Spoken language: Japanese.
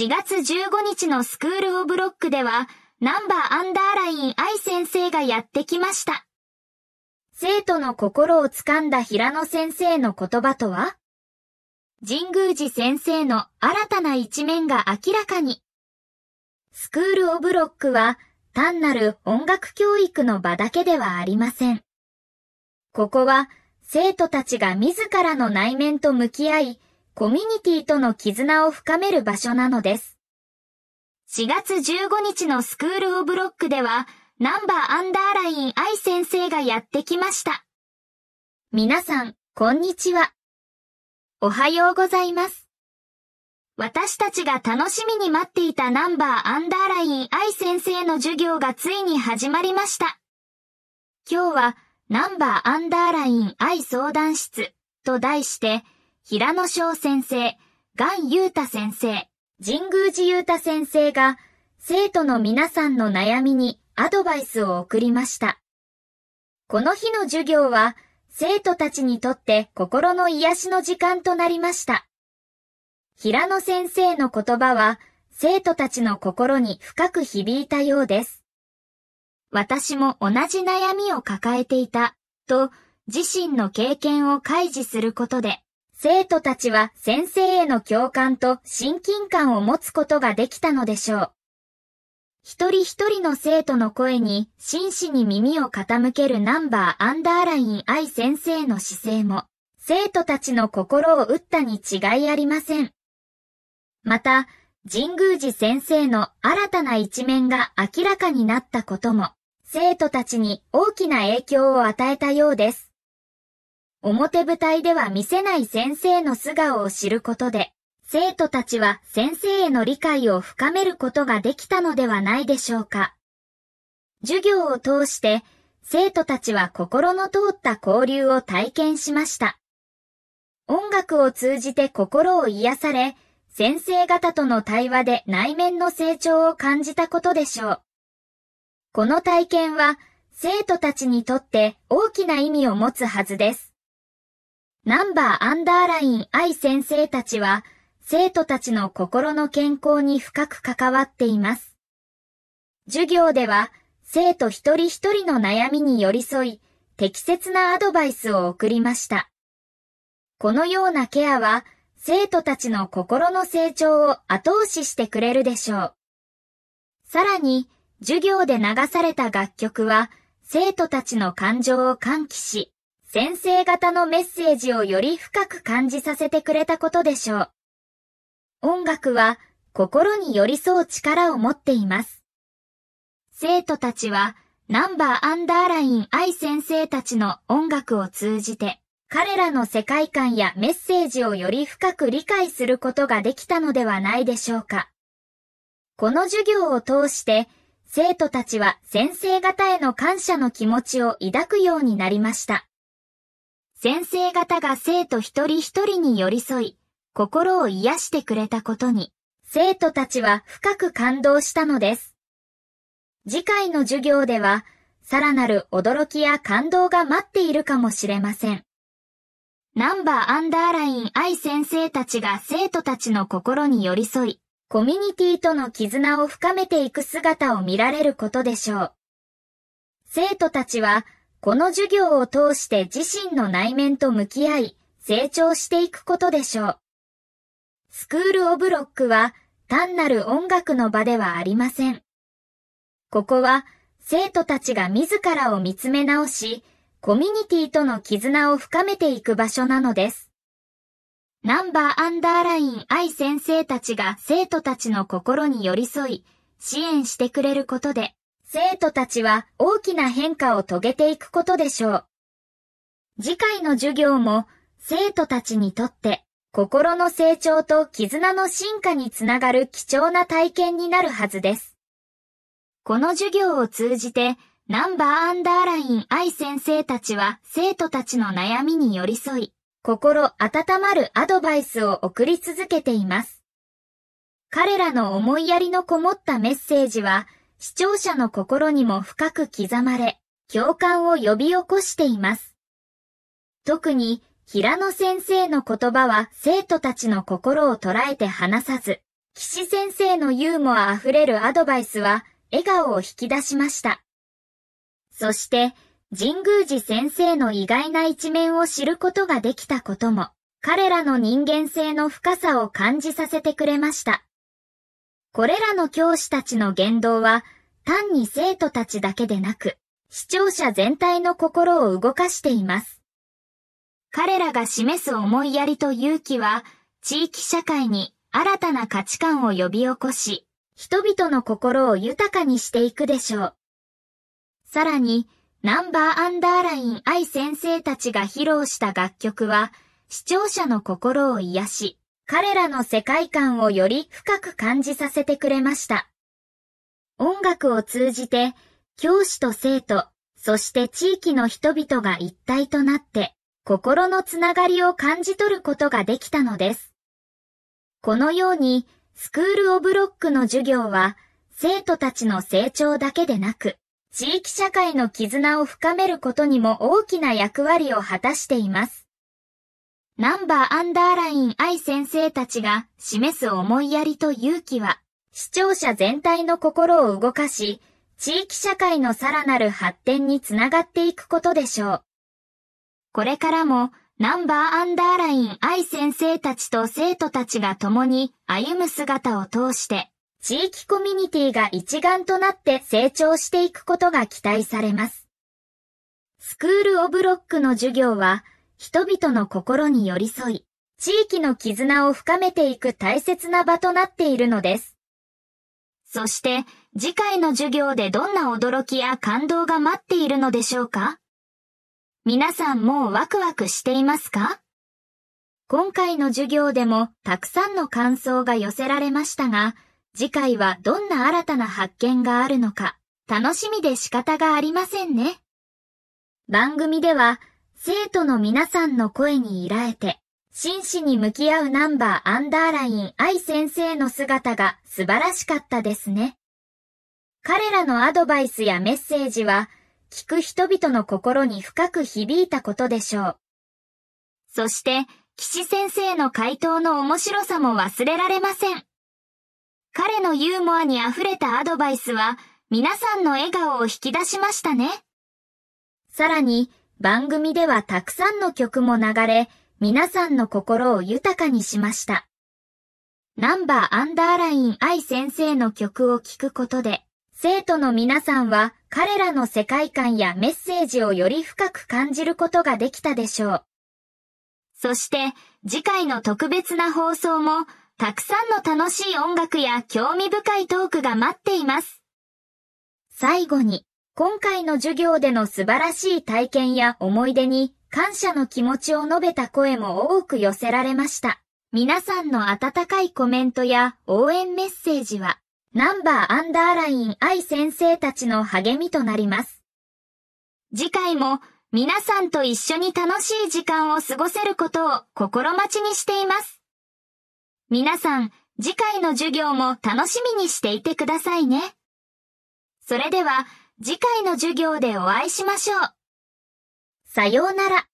4月15日のスクールオブロックでは、ナンバーアンダーライン愛先生がやってきました。生徒の心をつかんだ平野先生の言葉とは神宮寺先生の新たな一面が明らかに。スクールオブロックは単なる音楽教育の場だけではありません。ここは生徒たちが自らの内面と向き合い、コミュニティとの絆を深める場所なのです。4月15日のスクールオブロックでは、ナンバーアンダーラインイ先生がやってきました。皆さん、こんにちは。おはようございます。私たちが楽しみに待っていたナンバーアンダーラインイ先生の授業がついに始まりました。今日はナンバーアンダーラインイ相談室と題して、平野翔先生、岩裕太先生、神宮寺裕太先生が、生徒の皆さんの悩みにアドバイスを送りました。この日の授業は、生徒たちにとって心の癒しの時間となりました。平野先生の言葉は、生徒たちの心に深く響いたようです。私も同じ悩みを抱えていた、と、自身の経験を開示することで、生徒たちは先生への共感と親近感を持つことができたのでしょう。一人一人の生徒の声に真摯に耳を傾けるナンバーアンダーライン愛先生の姿勢も、生徒たちの心を打ったに違いありません。また、神宮寺先生の新たな一面が明らかになったことも、生徒たちに大きな影響を与えたようです。表舞台では見せない先生の素顔を知ることで、生徒たちは先生への理解を深めることができたのではないでしょうか。授業を通して、生徒たちは心の通った交流を体験しました。音楽を通じて心を癒され、先生方との対話で内面の成長を感じたことでしょう。この体験は生徒たちにとって大きな意味を持つはずです。ナンバーアンダーライン愛先生たちは、生徒たちの心の健康に深く関わっています。授業では、生徒一人一人の悩みに寄り添い、適切なアドバイスを送りました。このようなケアは、生徒たちの心の成長を後押ししてくれるでしょう。さらに、授業で流された楽曲は、生徒たちの感情を喚起し、先生方のメッセージをより深く感じさせてくれたことでしょう。音楽は心に寄り添う力を持っています。生徒たちはナンバーアンダーライン愛先生たちの音楽を通じて彼らの世界観やメッセージをより深く理解することができたのではないでしょうか。この授業を通して生徒たちは先生方への感謝の気持ちを抱くようになりました。先生方が生徒一人一人に寄り添い、心を癒してくれたことに、生徒たちは深く感動したのです。次回の授業では、さらなる驚きや感動が待っているかもしれません。ナンバーアンダーライン I 先生たちが生徒たちの心に寄り添い、コミュニティとの絆を深めていく姿を見られることでしょう。生徒たちは、この授業を通して自身の内面と向き合い、成長していくことでしょう。スクールオブロックは単なる音楽の場ではありません。ここは生徒たちが自らを見つめ直し、コミュニティとの絆を深めていく場所なのです。ナンバーアンダーライン愛先生たちが生徒たちの心に寄り添い、支援してくれることで、生徒たちは大きな変化を遂げていくことでしょう。次回の授業も生徒たちにとって心の成長と絆の進化につながる貴重な体験になるはずです。この授業を通じてナンバーアンダーライン愛先生たちは生徒たちの悩みに寄り添い、心温まるアドバイスを送り続けています。彼らの思いやりのこもったメッセージは、視聴者の心にも深く刻まれ、共感を呼び起こしています。特に、平野先生の言葉は生徒たちの心を捉えて離さず、岸先生のユーモア溢れるアドバイスは笑顔を引き出しました。そして、神宮寺先生の意外な一面を知ることができたことも、彼らの人間性の深さを感じさせてくれました。これらの教師たちの言動は、単に生徒たちだけでなく、視聴者全体の心を動かしています。彼らが示す思いやりと勇気は、地域社会に新たな価値観を呼び起こし、人々の心を豊かにしていくでしょう。さらに、ナンバーアンダーライン愛先生たちが披露した楽曲は、視聴者の心を癒し、彼らの世界観をより深く感じさせてくれました。音楽を通じて、教師と生徒、そして地域の人々が一体となって、心のつながりを感じ取ることができたのです。このように、スクール・オブ・ロックの授業は、生徒たちの成長だけでなく、地域社会の絆を深めることにも大きな役割を果たしています。ナンバーアンダーライン愛先生たちが示す思いやりと勇気は、視聴者全体の心を動かし、地域社会のさらなる発展につながっていくことでしょう。これからも、ナンバーアンダーライン愛先生たちと生徒たちが共に歩む姿を通して、地域コミュニティが一丸となって成長していくことが期待されます。スクールオブロックの授業は、人々の心に寄り添い、地域の絆を深めていく大切な場となっているのです。そして、次回の授業でどんな驚きや感動が待っているのでしょうか皆さんもうワクワクしていますか今回の授業でもたくさんの感想が寄せられましたが、次回はどんな新たな発見があるのか、楽しみで仕方がありませんね。番組では、生徒の皆さんの声に依頼えて、真摯に向き合うナンバーアンダーライン愛先生の姿が素晴らしかったですね。彼らのアドバイスやメッセージは、聞く人々の心に深く響いたことでしょう。そして、岸先生の回答の面白さも忘れられません。彼のユーモアに溢れたアドバイスは、皆さんの笑顔を引き出しましたね。さらに、番組ではたくさんの曲も流れ、皆さんの心を豊かにしました。ナンバーアンダーライン愛先生の曲を聴くことで、生徒の皆さんは彼らの世界観やメッセージをより深く感じることができたでしょう。そして次回の特別な放送もたくさんの楽しい音楽や興味深いトークが待っています。最後に今回の授業での素晴らしい体験や思い出に感謝の気持ちを述べた声も多く寄せられました。皆さんの温かいコメントや応援メッセージは、ナンバーアンダーライン I 先生たちの励みとなります。次回も皆さんと一緒に楽しい時間を過ごせることを心待ちにしています。皆さん、次回の授業も楽しみにしていてくださいね。それでは、次回の授業でお会いしましょう。さようなら。